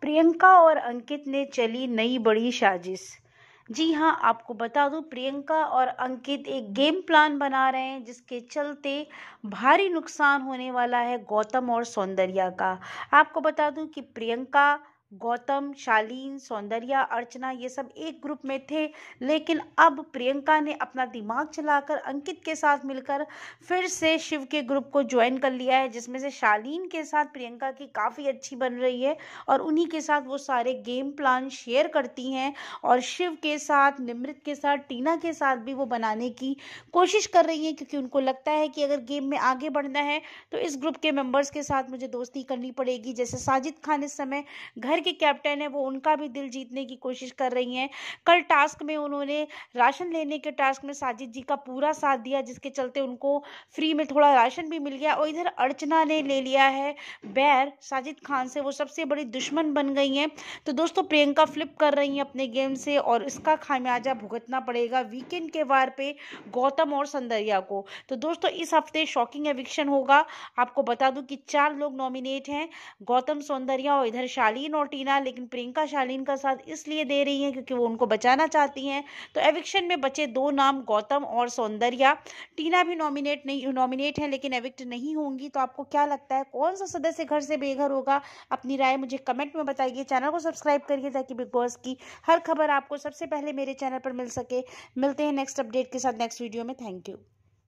प्रियंका और अंकित ने चली नई बड़ी साजिश जी हाँ आपको बता दूं प्रियंका और अंकित एक गेम प्लान बना रहे हैं जिसके चलते भारी नुकसान होने वाला है गौतम और सौंदर्या का आपको बता दूं कि प्रियंका गौतम शालीन सौंदर्या अर्चना ये सब एक ग्रुप में थे लेकिन अब प्रियंका ने अपना दिमाग चलाकर अंकित के साथ मिलकर फिर से शिव के ग्रुप को ज्वाइन कर लिया है जिसमें से शालीन के साथ प्रियंका की काफ़ी अच्छी बन रही है और उन्हीं के साथ वो सारे गेम प्लान शेयर करती हैं और शिव के साथ निमृत के साथ टीना के साथ भी वो बनाने की कोशिश कर रही हैं क्योंकि उनको लगता है कि अगर गेम में आगे बढ़ना है तो इस ग्रुप के मेम्बर्स के साथ मुझे दोस्ती करनी पड़ेगी जैसे साजिद खान इस समय घर बिहार की कैप्टन है वो उनका भी दिल जीतने की कोशिश कर रही हैं कल टास्क में उन्होंने राशन लेने के टास्क में साजिद जी का पूरा साथ दिया जिसके चलते उनको फ्री में थोड़ा राशन भी मिल गया और इधर अर्चना ने ले लिया है बैर साजिद खान से वो सबसे बड़ी दुश्मन बन गई हैं तो दोस्तों प्रियंका फ्लिप कर रही हैं अपने गेम से और इसका खामियाजा भुगतना पड़ेगा वीकेंड के वार पे गौतम और संदरिया को तो दोस्तों इस हफ्ते शॉकिंग एविक्शन होगा आपको बता दूं कि चार लोग नॉमिनेट हैं गौतम सौंदर्या और इधर शालीन और टीना लेकिन प्रियंका शालीन का साथ इसलिए दे रही हैं क्योंकि वो उनको बचाना चाहती हैं तो एविक्शन में बचे दो नाम गौतम और सौंदर्या टीना भी नॉमिनेट नहीं नॉमिनेट हैं लेकिन एविक्ट नहीं होंगी तो आपको क्या लगता है कौन सा सदस्य घर से बेघर होगा अपनी राय मुझे कमेंट में बताइए चैनल को सब्सक्राइब करिए ताकि बिग बॉस की हर खबर आपको सबसे पहले मेरे चैनल पर मिल सके मिलते हैं नेक्स्ट अपडेट के साथ नेक्स्ट वीडियो में थैंक यू